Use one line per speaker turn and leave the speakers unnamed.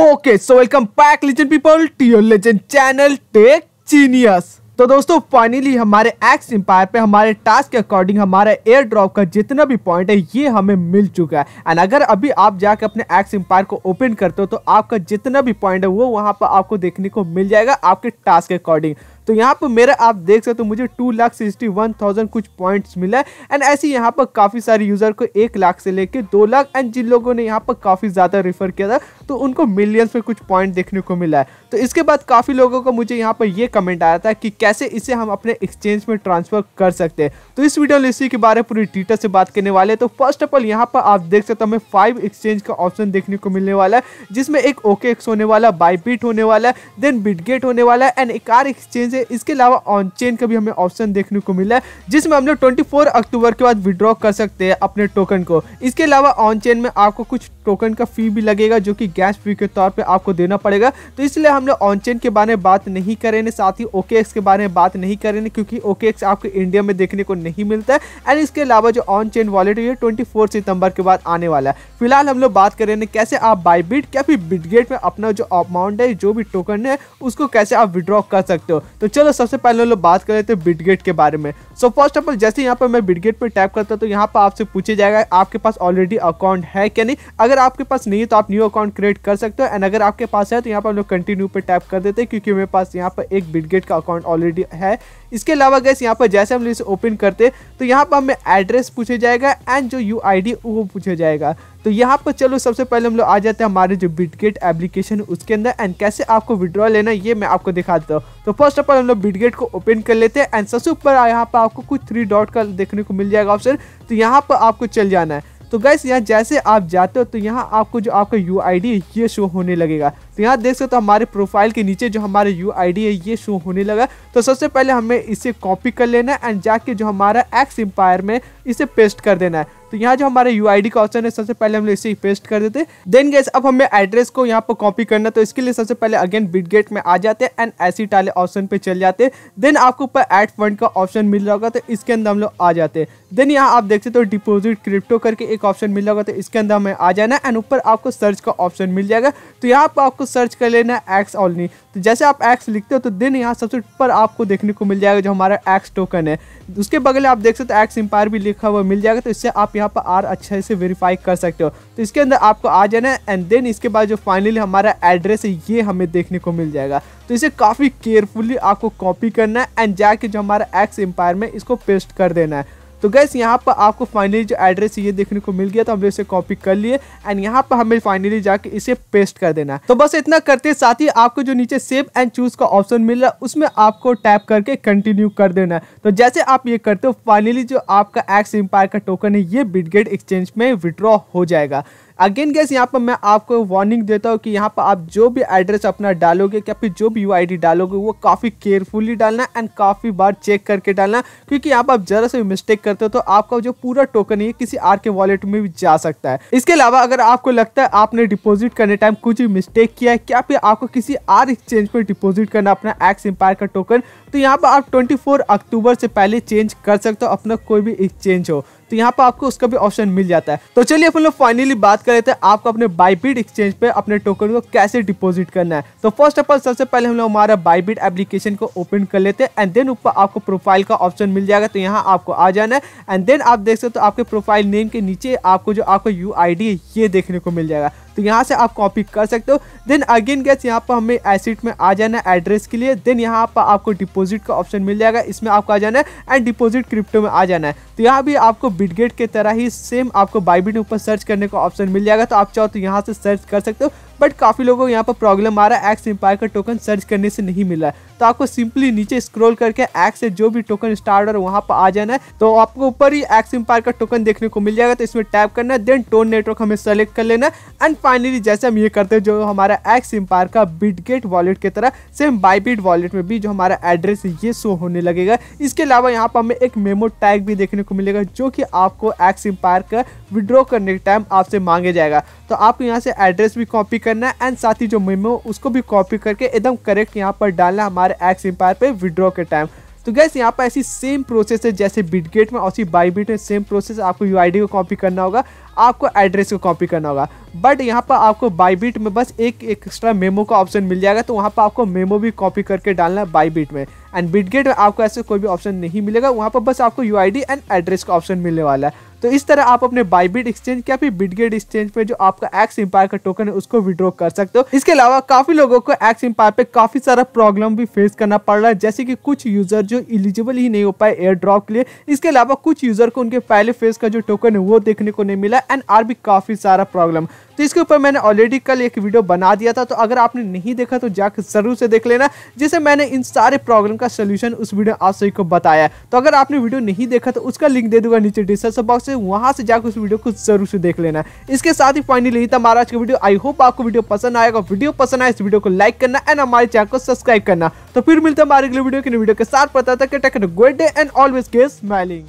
okay so welcome back legend people to your legend channel tech genius तो दोस्तों finally हमारे X Empire पे हमारे टास्क के अकॉर्डिंग हमारा एयर ड्रॉप का जितना भी पॉइंट है ये हमें मिल चुका है एंड अगर अभी आप जाकर अपने एक्स एम्पायर को ओपन करते हो तो आपका जितना भी पॉइंट है वो वहाँ पर आपको देखने को मिल जाएगा आपके टास्क के अकॉर्डिंग तो यहाँ पर मेरा आप देख सकते हो तो मुझे two lakh sixty one thousand कुछ पॉइंट्स मिला है एंड ऐसे यहाँ पर काफ़ी सारे यूज़र को एक लाख से लेकर दो लाख एंड जिन लोगों ने यहाँ पर काफ़ी ज़्यादा रेफर किया था तो उनको मिलियंस में कुछ पॉइंट देखने को मिला है तो इसके बाद काफ़ी लोगों को मुझे यहाँ पर यह कमेंट आया था कि कैसे इसे हम अपने एक्सचेंज में ट्रांसफ़र कर सकते हैं तो इस वीडियो में इसी के बारे में पूरी डिटेल से बात करने वाले हैं तो फर्स्ट ऑफ ऑल यहाँ पर आप देख सकते हो हमें फाइव एक्सचेंज का ऑप्शन देखने को मिलने वाला है जिसमें एक ओके एक्स होने वाला बाईपीट होने वाला है देन बिटगेट होने वाला है एंड एक आर एक्सचेंज है इसके अलावा ऑन चेन का भी हमें ऑप्शन देखने को मिला है जिसमें हम लोग ट्वेंटी अक्टूबर के बाद विड्रॉ कर सकते हैं अपने टोकन को इसके अलावा ऑन चेन में आपको कुछ टोकन का फी भी लगेगा जो कि गैस फी के तौर पर आपको देना पड़ेगा तो इसलिए हम लोग ऑनचेन के बारे में बात नहीं करेंगे साथ ही ओके के बारे में बात नहीं करेंगे क्योंकि ओके आपको इंडिया में देखने को नहीं मिलता है एंड इसके अलावा जो ऑन चेन वॉलेट ये ट्वेंटी सितंबर के बाद आने वाला है फिलहाल हम लोग बात करेंगे कैसे आप बाईबिट या फिर बिटगेट में अपना जो अमाउंट है जो भी टोकन है उसको कैसे आप विड्रॉ कर सकते हो तो चलो सबसे पहले हम लोग बात कर लेते हैं बिटगेट के बारे में सो फर्स्ट ऑफ ऑल जैसे यहाँ पर मैं बिटगेट पर टैप करता हूँ तो यहाँ पर आपसे पूछा जाएगा आपके पास ऑलरेडी अकाउंट है क्या नहीं अगर आपके पास नहीं है तो आप न्यू अकाउंट क्रिएट कर सकते हो एंड अगर आपके पास है तो यहाँ पर हम लोग कंटिन्यू ऊपर टैप कर देते हैं क्योंकि मेरे पास यहाँ पर एक बिडगेट का अकाउंट ऑलरेडी है इसके अलावा गैस यहाँ पर जैसे हम इसे ओपन करते तो यहाँ पर हमें एड्रेस पूछे जाएगा एंड जो यू आई वो पूछा जाएगा तो यहाँ पर चलो सबसे पहले हम लोग आ जाते हैं हमारे जो बिडगेट एप्लीकेशन उसके अंदर एंड कैसे आपको विड्रॉ लेना ये मैं आपको दिखा देता हूँ तो फर्स्ट ऑफ ऑल हम लोग बिडगेट को ओपन कर लेते हैं एंड सबसे ऊपर यहाँ पर आपको कुछ थ्री डॉट का देखने को मिल जाएगा ऑप्शन तो यहाँ पर आपको चल जाना है तो गैस यहाँ जैसे आप जाते हो तो यहाँ आपको जो आपका यू आई ये शो होने लगेगा तो यहाँ देख सकते हो हमारे प्रोफाइल के नीचे जो हमारा यू है ये शो होने लगा तो सबसे पहले हमें इसे कॉपी कर लेना है एंड जाके जो हमारा एक्स एम्पायर में इसे पेस्ट कर देना है तो यहाँ जो हमारे यू का ऑप्शन है सबसे पहले हम लोग इसे पेस्ट कर देते देन गैस अब हमें एड्रेस को यहाँ पर कॉपी करना तो इसके लिए सबसे पहले अगेन बिडगेट में आ जाते हैं एंड ऐसी टाले ऑप्शन पे चल जाते हैं देन आपको ऊपर एड फंड का ऑप्शन मिल रहा होगा तो इसके अंदर हम लोग आ जाते हैं देन यहाँ आप देख सकते हो डिपोजिट क्रिप्टो करके एक ऑप्शन मिल रहा होगा तो इसके अंदर हमें आ जाना एंड ऊपर आपको सर्च का ऑप्शन मिल जाएगा तो यहाँ पर आपको सर्च कर लेना एक्स ऑलनी तो जैसे आप एक्स लिखते हो तो दिन यहाँ सबसे ऊपर आपको देखने को मिल जाएगा जो हमारा एक्स टोकन है उसके बगल आप देख सकते हो एक्स एम्पायर भी लिखा हुआ मिल जाएगा तो इससे आप यहाँ पर आर अच्छे से वेरीफाई कर सकते हो तो इसके अंदर आपको आ जाना है एंड देन इसके बाद जो फाइनली हमारा एड्रेस है ये हमें देखने को मिल जाएगा तो इसे काफ़ी केयरफुली आपको कॉपी करना है एंड जाके जो हमारा एक्स एम्पायर में इसको पेस्ट कर देना है तो गैस यहाँ पर आपको फाइनली जो एड्रेस ये देखने को मिल गया तो हमने इसे कॉपी कर लिए एंड यहाँ पर हमें फाइनली जाके इसे पेस्ट कर देना है तो बस इतना करते साथ ही आपको जो नीचे सेव एंड चूज का ऑप्शन मिल रहा है उसमें आपको टैप करके कंटिन्यू कर देना है तो जैसे आप ये करते हो फाइनली जो आपका एक्स एम्पायर का टोकन है ये बिटगेट एक्सचेंज में विड्रॉ हो जाएगा अगेन गैस यहाँ पर मैं आपको वार्निंग देता हूँ कि यहाँ पर आप जो भी एड्रेस अपना डालोगे या फिर जो भी यू डालोगे वो काफ़ी केयरफुली डालना एंड काफ़ी बार चेक करके डालना क्योंकि यहाँ पर आप जरा से मिस्टेक करते हो तो आपका जो पूरा टोकन है किसी आर के वॉलेट में भी जा सकता है इसके अलावा अगर आपको लगता है आपने डिपोजिट करने टाइम कुछ भी मिस्टेक किया है क्या फिर आपको किसी आर एक्सचेंज पर डिपोजिट करना अपना एक्स एम्पायर का टोकन तो यहाँ पर आप 24 अक्टूबर से पहले चेंज कर सकते हो अपना कोई भी एक्सचेंज हो तो यहाँ पर आपको उसका भी ऑप्शन मिल जाता है तो चलिए अपन लोग फाइनली बात कर लेते हैं आपको अपने बाईबीट एक्सचेंज पे अपने टोकन को कैसे डिपॉजिट करना है तो फर्स्ट ऑफ ऑल सबसे पहले हम लोग हमारा बाईपीड एप्लीकेशन को ओपन कर लेते हैं एंड देन ऊपर आपको प्रोफाइल का ऑप्शन मिल जाएगा तो यहाँ आपको आ जाना है एंड देन आप देख सकते हो तो आपके प्रोफाइल नेम के नीचे आपको जो आपका यू है ये देखने को मिल जाएगा तो यहाँ से आप कॉपी कर सकते हो देन अगेन गैस यहाँ पर हमें एसिड में आ जाना है एड्रेस के लिए देन यहाँ पर आपको डिपॉजिट का ऑप्शन मिल जाएगा इसमें आपको आ जाना है एंड डिपॉजिट क्रिप्टो में आ जाना है तो यहाँ भी आपको बिटगेट के तरह ही सेम आपको बाइबिट ऊपर सर्च करने का ऑप्शन मिल जाएगा तो आप चाहो तो यहाँ से सर्च कर सकते हो बट काफ़ी लोगों को यहाँ पर प्रॉब्लम आ रहा है एक्स एम्पायर का टोकन सर्च करने से नहीं मिला है तो आपको सिंपली नीचे स्क्रोल करके एक्स से जो भी टोकन और वहां पर आ जाना है तो आपको ऊपर ही एक्स एम्पायर का टोकन देखने को मिल जाएगा तो इसमें टैप करना है देन टोन नेटवर्क हमें सेलेक्ट कर लेना एंड फाइनली जैसे हम ये करते हैं जो हमारा एक्स एम्पायर का बिटगेट वॉलेट की तरह सेम बाईबिट वॉलेट में भी जो हमारा एड्रेस है ये शो होने लगेगा इसके अलावा यहाँ पर हमें एक मेमो टैग भी देखने को मिलेगा जो कि आपको एक्स एम्पायर का विड्रॉ करने के टाइम आपसे मांगे जाएगा तो आपको यहाँ से एड्रेस भी कॉपी करना है एंड साथ ही जो मेमो उसको भी कॉपी करके एकदम करेक्ट यहाँ पर डालना हमारे हमारे एक्स एम्पायर पे विड्रॉ के टाइम तो गैस यहाँ पर ऐसी सेम प्रोसेस है जैसे बिटगेट में और उसी बाईबिट में सेम प्रोसेस आपको यू को कॉपी करना होगा आपको एड्रेस को कॉपी करना होगा बट यहाँ पर आपको बाईबिट में बस एक एक्स्ट्रा मेमो का ऑप्शन मिल जाएगा तो वहाँ पर आपको मेमो भी कॉपी करके डालना है बाईबिट में एंड बिटगेट में आपको ऐसे कोई भी ऑप्शन नहीं मिलेगा वहाँ पर बस आपको यू एंड एड्रेस का ऑप्शन मिलने वाला है तो इस तरह आप अपने बाइबिट एक्सचेंज या फिर बिटगेट एक्सचेंज पे जो आपका एक्स एम्पायर का टोकन है उसको विड्रॉ कर सकते हो इसके अलावा काफी लोगों को एक्स एम्पायर पे काफी सारा प्रॉब्लम भी फेस करना पड़ रहा है जैसे कि कुछ यूजर जो इलिजिबल ही नहीं हो पाए एयर ड्रॉप के लिए इसके अलावा कुछ यूजर को उनके पहले फेस का जो टोकन है वो देखने को नहीं मिला एंड आर भी काफी सारा प्रॉब्लम तो इसके ऊपर मैंने ऑलरेडी कल एक वीडियो बना दिया था तो अगर आपने नहीं देखा तो जाकर जरूर से देख लेना जिसे मैंने इन सारे प्रॉब्लम का सोल्यूशन उस वीडियो आप सभी को बताया तो अगर आपने वीडियो नहीं देखा तो उसका लिंक दे दूंगा नीचे डिस्क्रिप्शन बॉक्स से वहाँ से जाकर उस वीडियो को जरूर से देख लेना इसके साथ ही फाइनली था हमारा आज का वीडियो आई होप आपको वीडियो पसंद आएगा वीडियो पसंद आए इस वीडियो को लाइक करना एंड हमारे चैनल को सब्सक्राइब करना तो फिर मिलते हैं हमारे अगले वीडियो के वीडियो के साथ पता था कि take good day and always keep smiling